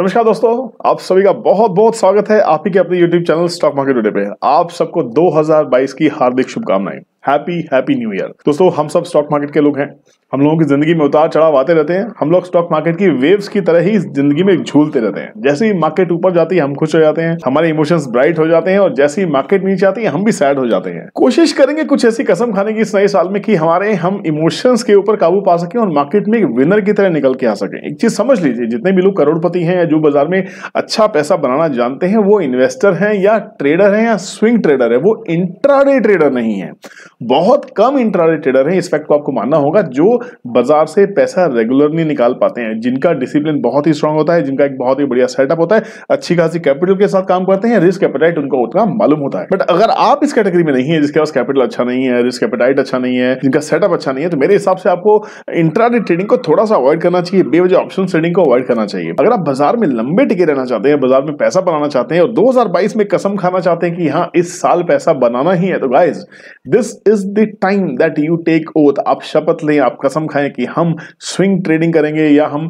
नमस्कार दोस्तों आप सभी का बहुत बहुत स्वागत है आप ही के अपने YouTube channel stock market today पे आप सबको 2022 की हार्दिक शुभकामनाएं हैप्पी हैप्पी न्यू ईयर दोस्तों हम सब स्टॉक मार्केट के लोग हैं हम लोगों की ज़िंदगी में उतार चढ़ाव आते रहते हैं हम लोग स्टॉक मार्केट की वेव्स की तरह ही ज़िंदगी में झूलते रहते हैं जैसे ही मार्केट ऊपर जाती है हम खुश हो जाते हैं हमारे इमोशंस ब्राइट हो जाते हैं और जैसे ही मार्केट नीचे आती है हम भी सैड हो जाते हैं कोशिश करेंगे कुछ ऐसी कसम खाने की इस नए साल में कि हमारे हम इमोशंस के ऊपर काबू पा सकें और मार्केट में एक विनर की तरह निकल के आ सके एक चीज़ समझ लीजिए जितने भी लोग करोड़पति हैं या जो बाजार में अच्छा पैसा बनाना जानते हैं वो इन्वेस्टर हैं या ट्रेडर हैं या स्विंग ट्रेडर है वो इंट्राडे ट्रेडर नहीं है बहुत कम इंट्राडे ट्रेडर है इस फैक्ट को आपको मानना होगा जो बाजार से पैसा रेगुलरली निकाल पाते हैं जिनका डिसिप्लिन बहुत ही स्ट्रांग होता है जिनका एक बहुत ही बढ़िया सेटअप होता है अच्छी खासी कैपिटल के साथ काम करते हैं रिस्क कैपिटाइट उनको उतना मालूम होता है बट अगर आप इस कैटेगरी में नहीं है जिसके पास कैपिटल अच्छा नहीं है रिस्क कैपिटाइट अच्छा नहीं है जिनका सेटअप अच्छा नहीं है तो मेरे हिसाब से आपको इंट्रा ट्रेडिंग को थोड़ा सा अवॉइड करना चाहिए बेवजह ऑप्शन ट्रेडिंग को अवॉइड करना चाहिए अगर आप बाजार में लंबे टिके रहना चाहते हैं बाजार में पैसा बनाना चाहते हैं और दो में कसम खाना चाहते हैं कि हाँ इस साल पैसा बनाना ही है तो guys this is the time that you take oath आप शपथ लें आपका कसम खाएं कि हम स्विंग ट्रेडिंग करेंगे या हम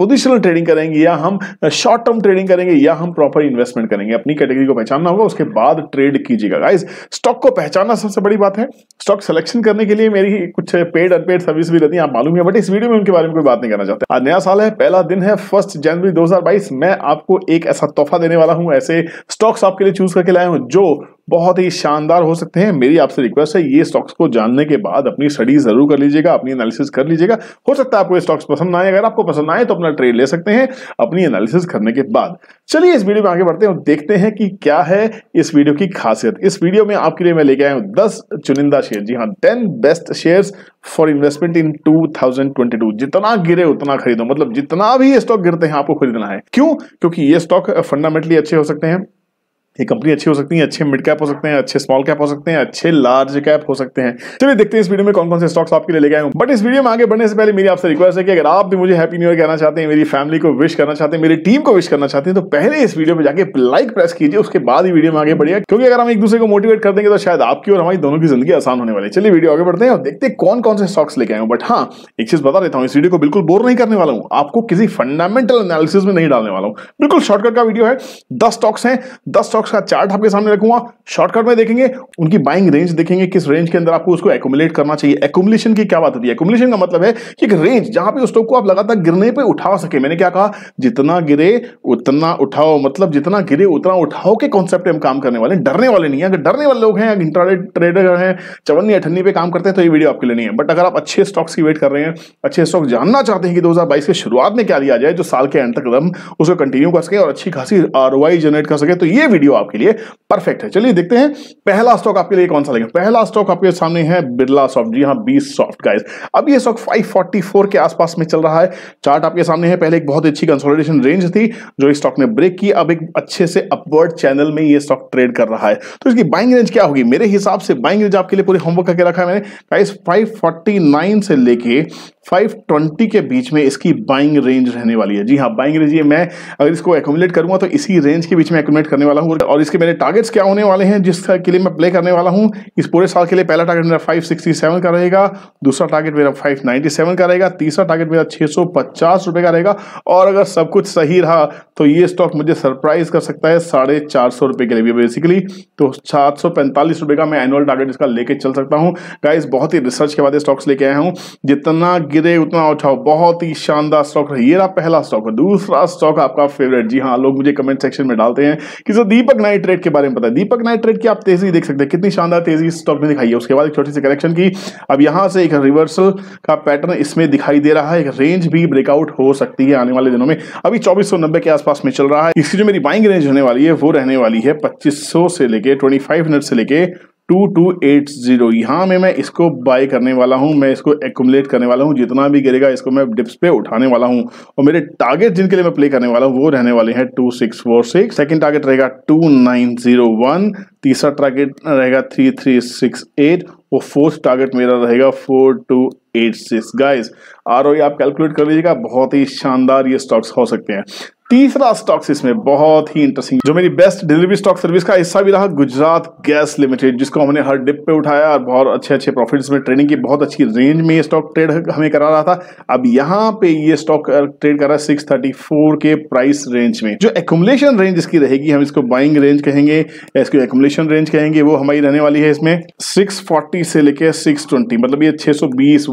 पोजिशनल ट्रेडिंग करेंगे या हम शॉर्ट टर्म ट्रेडिंग करेंगे या हम प्रॉपर इन्वेस्टमेंट करेंगे अपनी कैटेगरी को पहचानना होगा उसके बाद ट्रेड कीजिएगा गाइज स्टॉक को पहचानना सबसे बड़ी बात है स्टॉक सिलेक्शन करने के लिए मेरी कुछ पेड अनपेड सर्विस भी रहती है आप मालूम है बट इस वीडियो में उनके बारे में कोई बात नहीं करना चाहते आज नया साल है पहला दिन है फर्स्ट जनवरी दो मैं आपको एक ऐसा तोहफा देने वाला हूं ऐसे स्टॉक्स आपके लिए चूज करके लाया हूं जो बहुत ही शानदार हो सकते हैं मेरी आपसे रिक्वेस्ट है ये स्टॉक्स को जानने के बाद अपनी स्टडी जरूर कर लीजिएगा अपनी एनालिसिस कर लीजिएगा हो सकता है आपको स्टॉक्स पसंद आए अगर आपको पसंद आए तो अपना ट्रेड ले सकते हैं अपनी एनालिसिस करने के बाद चलिए इस वीडियो में आगे बढ़ते हैं देखते हैं कि क्या है इस वीडियो की खासियत इस वीडियो में आपके लिए मैं लेके आया हूँ दस चुनिंदा शेयर जी हाँ ten best share for investment in two जितना गिरे उतना खरीदो मतलब जितना भी ये स्टॉक गिरते हैं आपको खरीदना है क्यों क्योंकि ये स्टॉक फंडामेंटली अच्छे हो सकते हैं ये कंपनी अच्छी हो सकती है अच्छे मिड कैप हो सकते हैं अच्छे स्मॉल कैप हो सकते हैं अच्छे लार्ज कैप हो सकते हैं चलिए देखते हैं इस वीडियो में कौन कौन से स्टॉक्स आपके लिए लेके आए बट इस वीडियो में आगे बढ़ने से पहले मेरी आपसे रिक्वेस्ट है कि अगर आप भी मुझे हैप्पी न्यू ईयर कहना चाहते हैं मेरी फैमिली को विश करना चाहते हैं मेरी टीम को विश करना चाहते हैं तो पहले इस वीडियो पर जाकर लाइक प्रेस कीजिए उसके बाद ही वीडियो में आगे बढ़िया क्योंकि अगर हम एक दूसरे को मोटिवेट कर देंगे तो शायद आपकी और हमारी दोनों की जिंदगी आसान होने वाली चलिए वीडियो आगे बढ़ते हैं और देखते हैं कौन कौन से स्टॉक्स लेके आए बट हाँ एक चीज बता देता हूँ इस वीडियो को बिल्कुल बोर नहीं करने वाला हूँ आपको किसी फंडामेंटल एनालिसिस में नहीं डालने वाला हूँ बिल्कुल शॉर्टकट का वीडियो है दस स्टॉक्स हैं दस स्टॉक्स स्टॉक्स का चार्ट आपके सामने रखूंगा शॉर्टकट में देखेंगे उनकी बाइंग रेंज देखेंगे किस रेंज के अंदर आपको उसको एकोमुलेट करना चाहिए एकोमुलेशन की क्या बात होती है एकोमुलेशन का मतलब है कि एक रेंज जहां पे उस स्टॉक को आप लगातार गिरने पर उठा सके मैंने क्या कहा जितना गिरे उतना उठाओ मतलब जितना गिरे उतना उठाओ के कॉन्सेप्ट हम काम करने वाले डरने वाले नहीं है अगर डरने वाले लोग हैं इंट्राडे ट्रेडर हैं चवन्नी अठन्नी पे काम करते हैं तो ये वीडियो आपके लिए नहीं है बट अगर आप अच्छे स्टॉक्स की वेट कर रहे हैं अच्छे स्टॉक जानना चाहते हैं कि दो के शुरुआत में क्या लिया जाए जो साल के एंड तक हम उसको कंटिन्यू कर सके और अच्छी खासी आर जनरेट कर सके तो ये वीडियो आपके लिए परफेक्ट है चलिए देखते हैं पहला स्टॉक आपके लिए कौन सा लगेगा पहला स्टॉक आपके सामने है बिरला सॉफ्ट जी हाँ बीस सॉफ्ट गाइस अब ये स्टॉक 544 के आसपास में चल रहा है चार्ट आपके सामने है पहले एक बहुत अच्छी कंसोलिडेशन रेंज थी जो इस स्टॉक ने ब्रेक की अब एक अच्छे से अपवर्ड चैनल में ये स्टॉक ट्रेड कर रहा है तो इसकी बाइंग रेंज क्या होगी मेरे हिसाब से बाइंग रेंज आपके लिए पूरे होमवर्क करके रखा है मैंने प्राइस फाइव से लेके 520 के बीच में इसकी बाइंग रेंज रहने वाली है जी हाँ बाइंग रेंज ये मैं अगर इसको एकोमुलेट करूंगा तो इसी रेंज के बीच में एकोमुलेट करने वाला हूँ और इसके मेरे टारगेट्स क्या होने वाले हैं जिसका के लिए मैं प्ले करने वाला हूँ इस पूरे साल के लिए पहला टारगेट मेरा 567 का रहेगा दूसरा टारगेट मेरा फाइव का रहेगा तीसरा टारगेट मेरा छः रुपए का रहेगा और अगर सब कुछ सही रहा तो ये स्टॉक मुझे सरप्राइज कर सकता है साढ़े चार सौ रुपए के लिए भी बेसिकली तो सात सौ पैंतालीस रुपए का मैं एनुअल टारगेट इसका लेके चल सकता हूँ गाइस बहुत ही रिसर्च के बाद स्टॉक्स लेके आया हूँ जितना गिरे उतना उठाओ बहुत ही शानदार स्टॉक रहा ये रहा पहला स्टॉक दूसरा स्टॉक आपका फेवरेट जी हाँ लोग मुझे कमेंट सेक्शन में डालते हैं कि सर दीपक नाइट ट्रेड के बारे में पता है दीपक नाइट ट्रेड की आप तेजी देख सकते हैं कितनी शानदार तेजी स्टॉक ने दिखाई है उसके बाद एक छोटी सी करेक्शन की अब यहाँ से एक रिवर्सल का पैटर्न इसमें दिखाई दे रहा है एक रेंज भी ब्रेकआउट हो सकती है आने वाले दिनों में अभी चौबीस के आसपास में चल रहा है इसकी जो मेरी बाइंग रेंज होने वाली है वो रहने वाली है पच्चीस से लेके ट्वेंटी से लेकर टू टू एट ज़ीरो यहाँ में मैं इसको बाय करने वाला हूँ मैं इसको एकुमलेट करने वाला हूँ जितना भी गिरेगा इसको मैं डिप्स पे उठाने वाला हूँ और मेरे टारगेट जिनके लिए मैं प्ले करने वाला हूँ वो रहने वाले हैं two six four six second target रहेगा टू नाइन ज़ीरो वन तीसरा टारगेट रहेगा थ्री थ्री सिक्स एट और फोर्थ टारगेट मेरा रहेगा four two eight six guys आर आप कैलकुलेट कर लीजिएगा बहुत ही शानदार ये स्टॉक्स हो सकते हैं तीसरा स्टॉक्स इसमें बहुत ही इंटरेस्टिंग जो मेरी बेस्ट डिलीवरी स्टॉक सर्विस का हिस्सा भी रहा गुजरात गैस लिमिटेड जिसको हमने हर डिप पे उठाया और बहुत अच्छे अच्छे प्रॉफिट्स में ट्रेडिंग की बहुत अच्छी रेंज में ये स्टॉक ट्रेड हमें करा रहा था अब यहाँ पे ये स्टॉक ट्रेड कर रहा है सिक्स के प्राइस रेंज में जो एकुमलेशन रेंज इसकी रहेगी हम इसको बाइंग रेंज कहेंगे इसको एकुमलेशन रेंज कहेंगे वो हमारी रहने वाली है इसमें सिक्स से लेकर सिक्स मतलब ये छह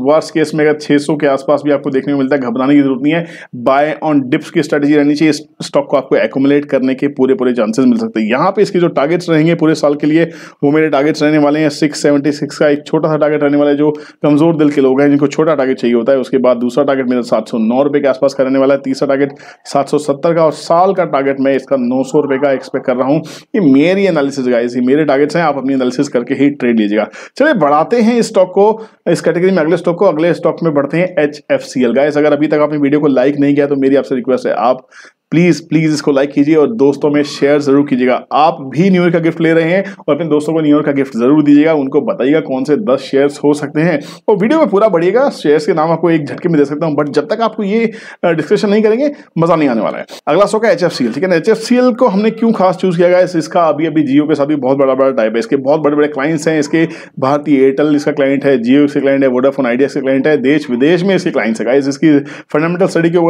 वर्ष केस में अगर छह के आसपास भी आपको देखने को मिलता है घबराने की जरूरत नहीं है बाय ऑन डिप्स की स्ट्रेटेजी रहनी नीचे इस स्टॉक को आपको एकोमोलेट करने के पूरे पूरे चांसेस मिल सकते हैं यहाँ पे इसके जो टारगेट्स रहेंगे पूरे साल के लिए वो मेरे टारगेट्स रहने वाले हैं सिक्स सेवेंटी सिक्स का एक छोटा सा टारगेट रहने वाला है जो कमजोर दिल के लोग हैं जिनको छोटा टारगेट चाहिए होता है उसके बाद दूसरा टारगेट मेरा सात सौ के आसपास का रहने वाला है तीसरा टारगेट सात का और साल का टारगेट मैं इसका नौ का एक्सपेक्ट कर रहा हूँ ये मेरी एनालिसिस गाइस ये मेरे टारगेट्स हैं आप अपनी एनालिसिस करके ही ट्रेड लीजिएगा चलिए बढ़ाते हैं इस स्टॉक को इस कैटेगरी में अगले स्टॉक को अगले स्टॉक में बढ़ते हैं एच एफ गाइस अगर अभी तक आपने वीडियो को लाइक नहीं किया तो मेरी आपसे रिक्वेस्ट है आप प्लीज़ प्लीज़ इसको लाइक कीजिए और दोस्तों में शेयर ज़रूर कीजिएगा आप भी न्यू ईयर का गिफ्ट ले रहे हैं और अपने दोस्तों को न्यू ईयर का गिफ्ट ज़रूर दीजिएगा उनको बताइएगा कौन से दस शेयर हो सकते हैं और वीडियो में पूरा बढ़िएगा शेयर्स के नाम आपको एक झटके में दे सकता हूँ बट जब तक आपको ये डिस्कशन नहीं करेंगे मज़ा नहीं आने वाला है अगला सौ का एच ठीक है ना एच को हमने क्यों खास चूज़ किया गया इसका अभी अभी जियो के साथ भी बहुत बड़ा बड़ा टाइप है इसके बहुत बड़े बड़े क्लाइंट्स हैं इसके भारतीय एयरटेल इसका क्लाइंट है जियो इसके क्लाइंट है वोडाफोन आइडिया इसके क्लाइंट है देश विदेश में इसके क्लाइंट्स है इसकी फंडामेंटल स्टडी के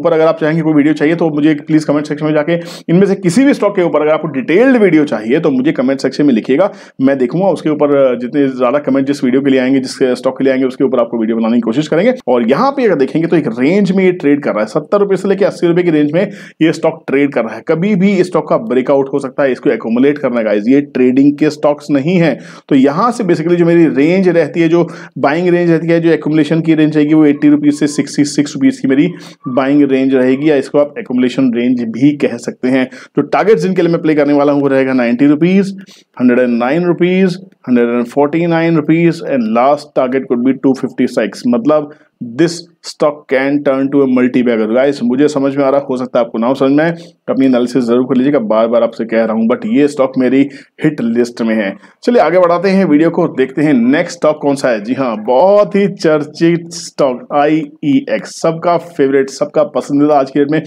ऊपर अगर आप चाहेंगे कोई वीडियो चाहिए तो मुझे प्लीज़ कमेंट सेक्शन में जाके इनमें से किसी भी स्टॉक के ऊपर अगर आपको डिटेल्ड वीडियो चाहिए तो मुझे कमेंट सेक्शन में लिखिएगा मैं देखूंगा उसके ऊपर जितने ज़्यादा कमेंट जिस वीडियो के लिए आएंगे जिस स्टॉक के लिए आएंगे उसके ऊपर आपको वीडियो बनाने की कोशिश करेंगे और यहां पर अगर देखेंगे तो एक रेंज में ये ट्रेड कर रहा है सत्तर रुपये से लेकर अस्सी रुपए की रेंज में ये स्टॉक ट्रेड कर रहा है कभी भी स्टॉक का ब्रेकआउट हो सकता है इसको एकोमोलेट करने का ये ट्रेडिंग के स्टॉक्स नहीं है तो यहां से बेसिकली जो मेरी रेंज रहती है जो बाइंग रेंज रहती है जो एकोमोलेशन की रेंज रहेगी वो एट्टी रुपीज़ से सिक्सटी सिक्स रुपीज़ की मेरी बाइंग रेंज रहेगी या इसको आप एकोम अकोमोडेशन रेंज भी कह सकते हैं तो टारगेट जिनके लिए मैं प्ले करने वाला हूँ वो रहेगा ninety rupees hundred and nine rupees hundred and forty nine rupees and last target could be two fifty six मतलब this stock can turn to a multibagger guys मुझे समझ में आ रहा हो सकता है आपको ना समझ में तो अपनी एनालिसिस जरूर कर लीजिएगा बार बार आपसे कह रहा हूं बट ये स्टॉक मेरी हिट लिस्ट में है चलिए आगे बढ़ाते हैं वीडियो को देखते हैं नेक्स्ट स्टॉक कौन सा है जी हाँ बहुत ही चर्चित स्टॉक आई ई एक्स सबका फेवरेट सबका पसंदीदा आज के डेट में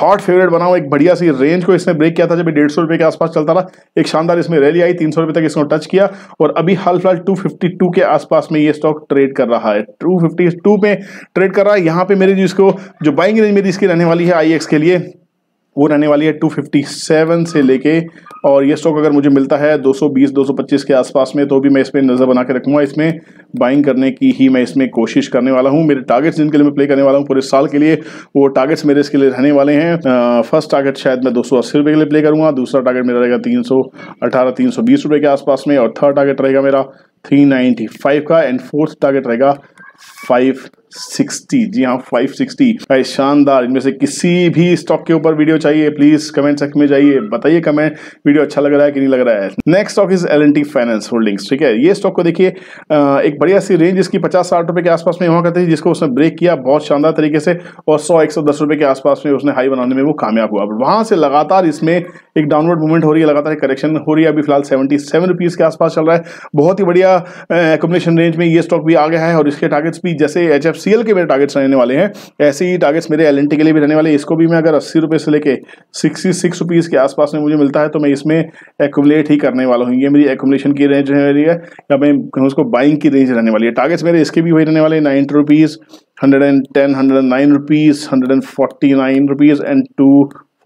हॉट फेवरेट बनाओ एक बढ़िया सी रेंज को इसने ब्रेक किया था जब डेढ़ सौ रुपये के आसपास चलता था एक शानदार इसमें रैली आई तीन सौ रुपये तक इसको टच किया और अभी हाल फिलहाल टू फिफ्टी टू के आसपास में ये स्टॉक ट्रेड कर रहा है टू फिफ्टी टू में ट्रेड कर रहा है यहाँ पे मेरी इसको जो बाइंग रेंज मेरी इसकी रहने वाली है आई के लिए वो रहने वाली है 257 से लेके और ये स्टॉक अगर मुझे मिलता है 220 225 के आसपास में तो भी मैं इसमें नज़र बना के रखूँगा इसमें बाइंग करने की ही मैं इसमें कोशिश करने वाला हूँ मेरे टारगेट्स जिनके लिए मैं प्ले करने वाला हूँ पूरे साल के लिए वो टारगेट्स मेरे इसके लिए रहने वाले हैं फर्स्ट टारगेट शायद मैं दो सौ के लिए प्ले करूँगा दूसरा टारगेट मेरा रहेगा तीन सौ रुपए के आसपास में और थर्ड टारगेट रहेगा मेरा थ्री का एंड फोर्थ टारगेट रहेगा फाइव सिक्सटी जी हाँ फाइव सिक्सटी भाई शानदार इनमें से किसी भी स्टॉक के ऊपर वीडियो चाहिए प्लीज कमेंट सेक्शन में जाइए बताइए कमेंट वीडियो अच्छा लग रहा है कि नहीं लग रहा है next stock is L finance holdings ठीक है ये स्टॉक को देखिए एक बढ़िया सी रेंज इसकी पचास साठ रुपए के आसपास में हुआ करती थी जिसको उसने ब्रेक किया बहुत शानदार तरीके से और सौ एक सौ दस रुपए के आसपास में उसने हाई बनाने में वो कामयाब हुआ वहां से लगातार इसमें एक डाउनवर्ड मूवमेंट हो रही है लगातार करेक्शन हो रही है अभी फिलहाल सेवेंटी सेवन रुपीज के आसपास चल रहा है बहुत ही बढ़िया एकोमोडेशन रेंज में ये स्टॉक भी आ गया है और इसके टारगेट्स भी जैसे एच एफ सीएल के मेरे टारगेट्स रहने वाले हैं ऐसे ही टारगेट्स मेरे एल के लिए भी रहने वाले इसको भी मैं अगर अस्सी रुपये से लेकर सिक्सटी सिक्स रुपीज़ के आसपास में मुझे मिलता है तो मैं इसमें एकुमलेट ही करने वाला हूँ ये मेरी एकुमलेशन की रेंज रहने वाली है या मैं कहूँ उसको बाइंग की रेंज रहने वाली है टारगेट्स मेरे इसके भी वही रहने वाले ninety rupees hundred and ten hundred and nine rupees hundred and forty nine rupees and two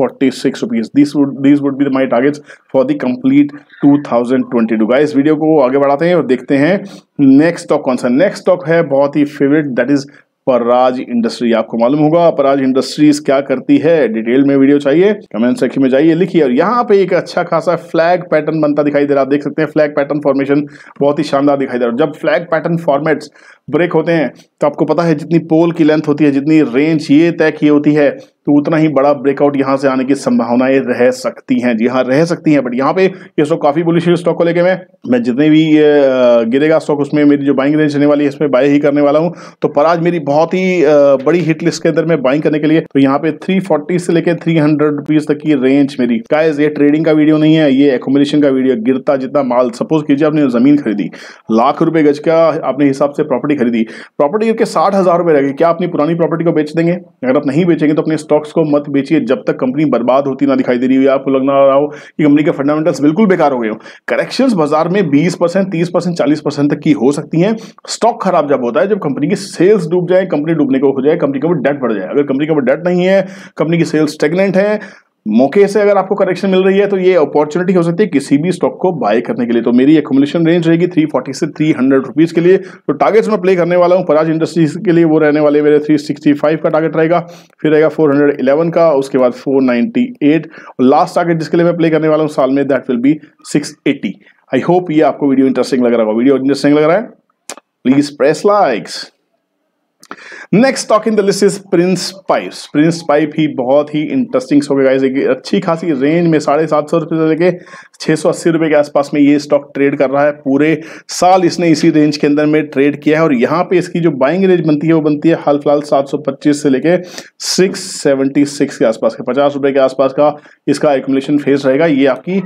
46 rupees these would these would be my targets for the complete 2022 guys video को आगे बढ़ाते हैं और देखते हैं नेक्स्ट स्टॉक कौन सा next stock है बहुत ही फेवरेट दैट इज पराज इंडस्ट्री आपको मालूम होगा पराज इंडस्ट्रीज क्या करती है डिटेल में वीडियो चाहिए कमेंट सेक्शन में जाइए लिखिए और यहाँ पे एक अच्छा खासा फ्लैग पैटर्न बनता दिखाई दे रहा है देख सकते हैं फ्लैग पैटर्न फॉर्मेशन बहुत ही शानदार दिखाई दे रहा है जब फ्लैग पैटर्न फॉर्मेट्स ब्रेक होते हैं तो आपको पता है जितनी पोल की लेंथ होती है जितनी रेंज ये तय की होती है तो उतना ही बड़ा ब्रेकआउट यहां से आने की संभावनाएं रह सकती हैं जी हाँ रह सकती हैं बट यहाँ पे ये स्टॉक काफ़ी बुलिश स्टॉक को लेके मैं मैं जितने भी गिरेगा स्टॉक उसमें मेरी जो बाइंग रेंज रहने वाली है इसमें बाय ही करने वाला हूँ तो पर आज मेरी बहुत ही बड़ी हिट लिस्ट के अंदर मैं बाइंग करने के लिए तो यहाँ पे थ्री से लेकर थ्री हंड्रेड तक की रेंज मेरी गाइज ये ट्रेडिंग का वीडियो नहीं है ये एकोमोडेशन का वीडियो गिरता जितना माल सपोज कीजिए आपने जमीन खरीदी लाख रुपए गज का आपने हिसाब से प्रॉपर्टी खरीदी प्रॉपर्टी गिर के साठ हजार रुपए क्या अपनी पुरानी प्रॉपर्टी को बेच देंगे अगर आप नहीं बेचेंगे तो अपने स्टॉक स्टॉक्स को मत बेचिए जब तक कंपनी बर्बाद होती ना दिखाई दे रही हो या आपको लगना रहा हो कि कंपनी के फंडामेंटल्स बिल्कुल बेकार हो गए हो करेक्शन बाजार में 20 परसेंट तीस परसेंट चालीस परसेंट तक की हो सकती हैं स्टॉक खराब जब होता है जब कंपनी की सेल्स डूब जाए कंपनी डूबने को हो जाए कंपनी का डेट बढ़ जाए अगर कंपनी का डेट नहीं है कंपनी की सेल्स स्टेगनेंट है मौके से अगर आपको करेक्शन मिल रही है तो ये अपॉर्चुनिटी हो सकती है किसी भी स्टॉक को बाय करने के लिए तो मेरी एकोमोलेशन रेंज रहेगी 340 से 300 हंड्रेड के लिए तो टारगेट्स मैं प्ले करने वाला हूँ पराज इंडस्ट्रीज के लिए वो रहने वाले मेरे 365 का टारगेट रहेगा फिर रहेगा 411 का उसके बाद 498 और लास्ट टारगेट जिसके लिए मैं प्ले करने वाला हूँ साल में that will be six I hope ये आपको वीडियो इंटरेस्टिंग लग रहा होगा वीडियो इंटरेस्टिंग लग रहा है please press likes next stock in the list is Prince Pipe Prince Pipe ही बहुत ही इंटरेस्टिंग स्टॉक है एक अच्छी खासी रेंज में साढ़े सात सौ रुपये से लेके छः सौ अस्सी रुपये के आसपास में ये स्टॉक ट्रेड कर रहा है पूरे साल इसने इसी रेंज के अंदर में ट्रेड किया है और यहाँ पे इसकी जो बाइंग रेंज बनती है वो बनती है हाल फिलहाल सात सौ पच्चीस से लेके सिक्स सेवेंटी सिक्स के आसपास के पचास रुपये के आसपास का इसका एकुमुलेशन फेस रहेगा ये आपकी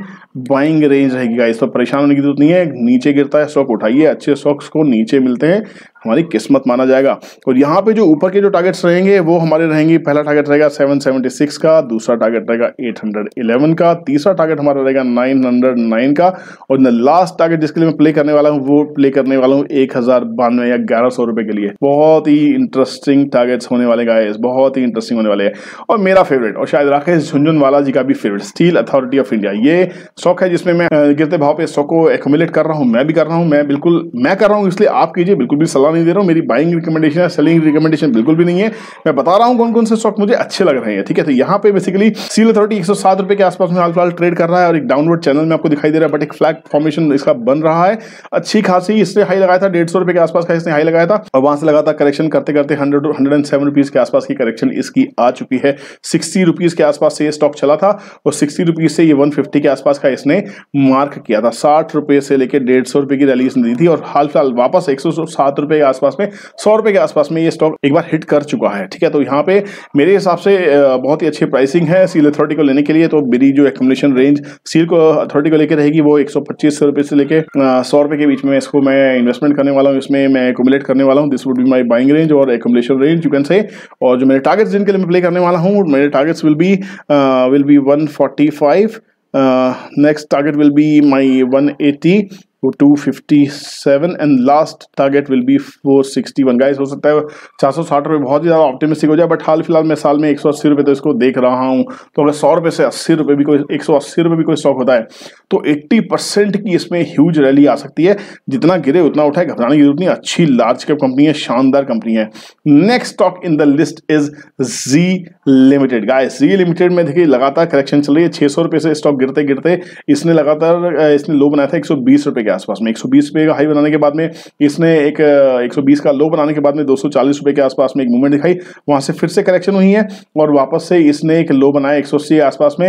बाइंग रेंज रहेगी गाइस तो परेशान होने की जरूरत नहीं है नीचे गिरता है स्टॉक उठाइए अच्छे स्टॉक्स को नीचे मिलते हैं हमारी किस्मत माना जाएगा और यहाँ पे जो ऊपर के जो टारगेट्स रहेंगे वो हमारे रहेंगे पहला टारगेट रहेगा 776 का दूसरा टारगेट रहेगा 811 का तीसरा टारगेट हमारा रहेगा 909 का और लास्ट टारगेट जिसके लिए मैं प्ले करने वाला हूँ वो प्ले करने वाला हूँ एक बानवे या ग्यारह सौ के लिए बहुत ही इंटरेस्टिंग टारगेट्स होने वाले गाइस बहुत ही इंटरेस्टिंग होने वाले है और मेरा फेवरेट और शायद राकेश झुंझुनवाला जी का भी favourite steel authority of India ये स्टॉक है जिसमें मैं गिरते भाव पे स्टॉक को एकोमुलेट कर रहा हूँ मैं भी कर रहा हूँ मैं बिल्कुल मैं कर रहा हूँ इसलिए आप कीजिए बिल्कुल भी सलाह नहीं दे रहा हूँ मेरी बाइंग रिकमेंडेशन है सेलिंग रिकमेंडेशन रिकमेंडेशन बिल्कुल भी नहीं है मैं बता रहा हूँ कौन कौन से स्टॉक मुझे अच्छे लग रहे हैं ठीक है तो यहाँ पे बेसिकली सील अथॉरिटी एक के आसपास में हाल फिलहाल ट्रेड कर रहा है और एक डाउनवर्ड चैनल में आपको दिखाई दे रहा है बट एक फ्लैग फॉर्मेशन इसका बन रहा है अच्छी खासी इसने हाई लगाया था डेढ़ के आसपास का इसने हाई लगाया था और वहां से लगातार करेक्शन करते करते hundred hundred and seven rupees के आसपास की करेक्शन इसकी आ चुकी है सिक्सटी रुपीज के आसपास से ये स्टॉक चला था और सिक्सटी रुपीज से ये वन फिफ्टी के आसपास का इसने मार्क किया था साठ रुपए से लेकर डेढ़ सौ रुपए की रैली इसने दी थी और हाल फिलहाल वापस एक सौ सात रुपए के आसपास में सौ रुपए के आसपास में ये स्टॉक एक बार हिट कर चुका है ठीक है तो यहाँ पे मेरे हिसाब से बहुत ही अच्छी प्राइसिंग है सील अथॉरिटी को लेने के लिए तो मेरी जो एकोमोडेशन रेंज सील को अथॉरिटी को लेकर रहेगी वो एक सौ से लेकर सौ रुपये के बीच में इसको मैं इन्वेस्टमेंट करने वाला हूँ इसमें मैं एकोमोडेट करने वाला हूँ this would be my buying range और accommodation range you can say और जो मेरे टारगेट्स जिनके लिए मैं प्ले करने वाला हूँ मेरे targets will be will be one next target will be my one eighty 257 and last target will be 461 guys हो सकता है चार सौ साठ रुपये बहुत ही ज़्यादा ऑप्टिमिस्टिक हो जाए बट हाल फिलहाल मैं साल में एक सौ तो इसको देख रहा हूँ तो अगर सौ रुपये से अस्सी रुपये भी कोई एक सौ अस्सी रुपये भी कोई स्टॉक होता है तो 80% परसेंट की इसमें ह्यूज रैली आ सकती है जितना गिरे उतना उठाए घबराने की जरूरत नहीं अच्छी लार्ज कैप कंपनी है शानदार कंपनी है next stock in the list is Zee limited guys Zee limited में देखिए लगातार करेक्शन चल रही है छः सौ से स्टॉक गिरते गिरते इसने लगातार इसने लो बनाया था एक सौ बीस का आसपास में 120 सौ का हाई बनाने के बाद में इसने एक 120 का लो बनाने के बाद में 240 सौ के आसपास में एक मूवमेंट दिखाई वहां से फिर से करेक्शन हुई है और वापस से इसने एक लो बनाया एक के आसपास में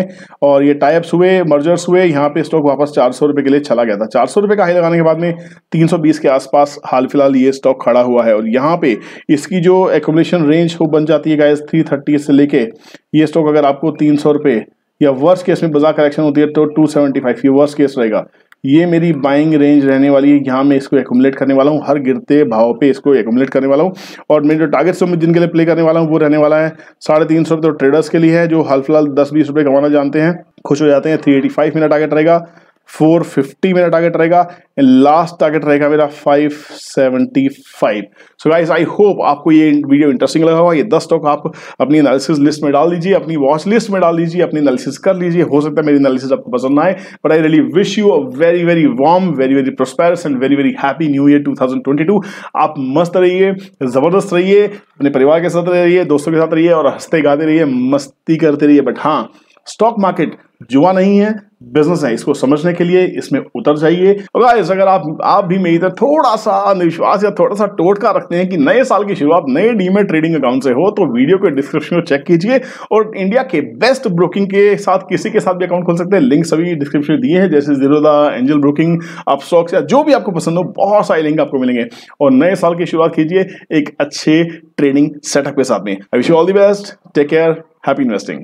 और ये टाइप्स हुए मर्जर्स हुए यहाँ पे स्टॉक वापस चार सौ के लिए चला गया था चार सौ का हाई लगाने के बाद में तीन के आसपास हाल फिलहाल ये स्टॉक खड़ा हुआ है और यहाँ पे इसकी जो एकोमोडेशन रेंज हो बन जाती है गाइज थ्री से लेके ये स्टॉक अगर आपको तीन सौ रुपये या वर्स केस में बाजार करेक्शन होती है तो 275 ये वर्स केस रहेगा ये मेरी बाइंग रेंज रहने वाली है यहाँ मैं इसको एकोमलेट करने वाला हूँ हर गिरते भाव पे इसको एकोमलेट करने वाला हूँ और मेरे जो टारगेट्स हैं मैं जिनके लिए प्ले करने वाला हूँ वो रहने वाला है साढ़े तीन सौ तो ट्रेडर्स के लिए है जो हाल फिलहाल दस बीस रुपये कमाना जानते हैं खुश हो जाते हैं थ्री एटी फाइव मेरा टारगेट रहेगा 450 मेरा टारगेट रहेगा एंड लास्ट टारगेट रहेगा मेरा 575 सो गाइस आई होप आपको ये वीडियो इंटरेस्टिंग लगा होगा ये 10 स्टॉक आप अपनी एनालिसिस लिस्ट में डाल दीजिए अपनी वॉच लिस्ट में डाल दीजिए अपनी एनालिसिस कर लीजिए हो सकता है मेरी एनालिसिस आपको पसंद आए but I really wish you a very very warm very very prosperous and very very happy new year to आप मस्त रहिए ज़बरदस्त रहिए अपने परिवार के साथ रहिए दोस्तों के साथ रहिए और हंसते गाते रहिए मस्ती करते रहिए बट हाँ स्टॉक मार्केट जुआ नहीं है बिजनेस है इसको समझने के लिए इसमें उतर जाइए गाइस अगर आप आप भी मेरी तरह थोड़ा सा अंधविश्वास या थोड़ा सा टोटका रखते हैं कि नए साल की शुरुआत नए डीमे ट्रेडिंग अकाउंट से हो तो वीडियो के डिस्क्रिप्शन में चेक कीजिए और इंडिया के बेस्ट ब्रोकिंग के साथ किसी के साथ भी अकाउंट खोल सकते हैं लिंक सभी डिस्क्रिप्शन में दिए हैं जैसे जीरोदा एंजल ब्रोकिंग आप स्टॉक्स या जो भी आपको पसंद हो बहुत सारे लिंक आपको मिलेंगे और नए साल की शुरुआत कीजिए एक अच्छे ट्रेडिंग सेटअप के साथ में I wish you all the best take care happy investing